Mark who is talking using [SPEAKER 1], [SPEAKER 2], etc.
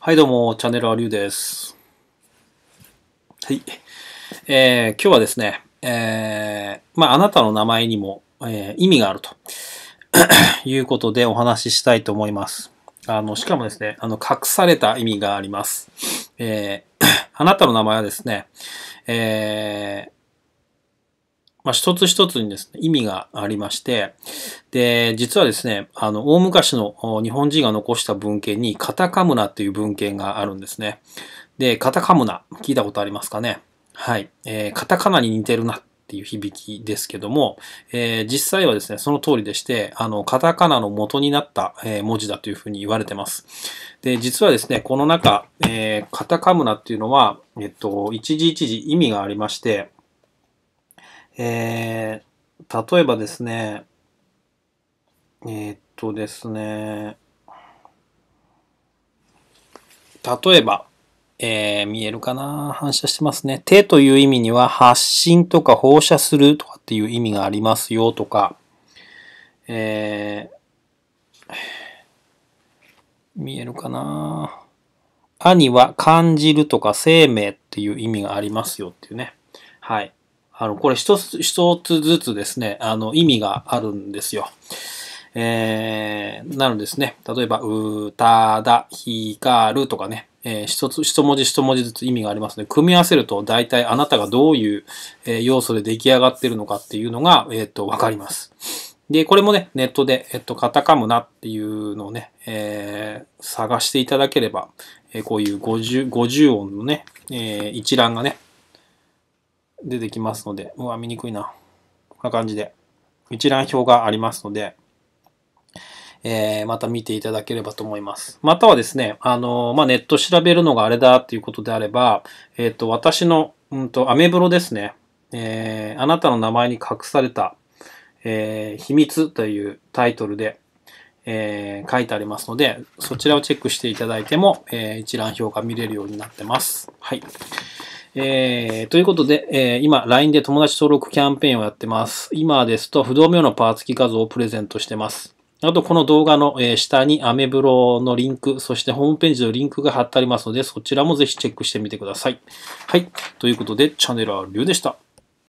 [SPEAKER 1] はいどうも、チャンネルアリュウです。はい。えー、今日はですね、えー、まあ、あなたの名前にも、えー、意味があると いうことでお話ししたいと思います。あの、しかもですね、あの、隠された意味があります。えー、あなたの名前はですね、えー、まあ、一つ一つにですね、意味がありまして、で、実はですね、あの、大昔の日本人が残した文献に、カタカムナという文献があるんですね。で、カタカムナ、聞いたことありますかねはい。えー、カタカナに似てるなっていう響きですけども、えー、実際はですね、その通りでして、あの、カタカナの元になった、え文字だというふうに言われてます。で、実はですね、この中、えー、カタカムナっていうのは、えっと、一時一時意味がありまして、えー、例えばですね、えー、っとですね、例えば、えー、見えるかな反射してますね。手という意味には発信とか放射するとかっていう意味がありますよとか、えー、見えるかな兄は感じるとか生命っていう意味がありますよっていうね。はい。あの、これ一つ、一つずつですね、あの、意味があるんですよ。えー、なのですね、例えば、うただ、ひかるとかね、えー、一つ、一文字一文字ずつ意味がありますので、組み合わせると大体あなたがどういう、え要素で出来上がってるのかっていうのが、えっ、と、わかります。で、これもね、ネットで、えっと、カタカムナっていうのをね、えー、探していただければ、えー、こういう 50, 50音のね、えー、一覧がね、出てきますので、うわ、見にくいな。こんな感じで、一覧表がありますので、えー、また見ていただければと思います。またはですね、あのー、まあ、ネット調べるのがあれだっていうことであれば、えっ、ー、と、私の、うんと、アメブロですね、えー、あなたの名前に隠された、えー、秘密というタイトルで、えー、書いてありますので、そちらをチェックしていただいても、えー、一覧表が見れるようになってます。はい。えー、ということで、えー、今、LINE で友達登録キャンペーンをやってます。今ですと、不動明のパーツ機画像をプレゼントしてます。あと、この動画の、え下にアメブロのリンク、そしてホームページのリンクが貼ってありますので、そちらもぜひチェックしてみてください。はい。ということで、チャンネルはリュウでした。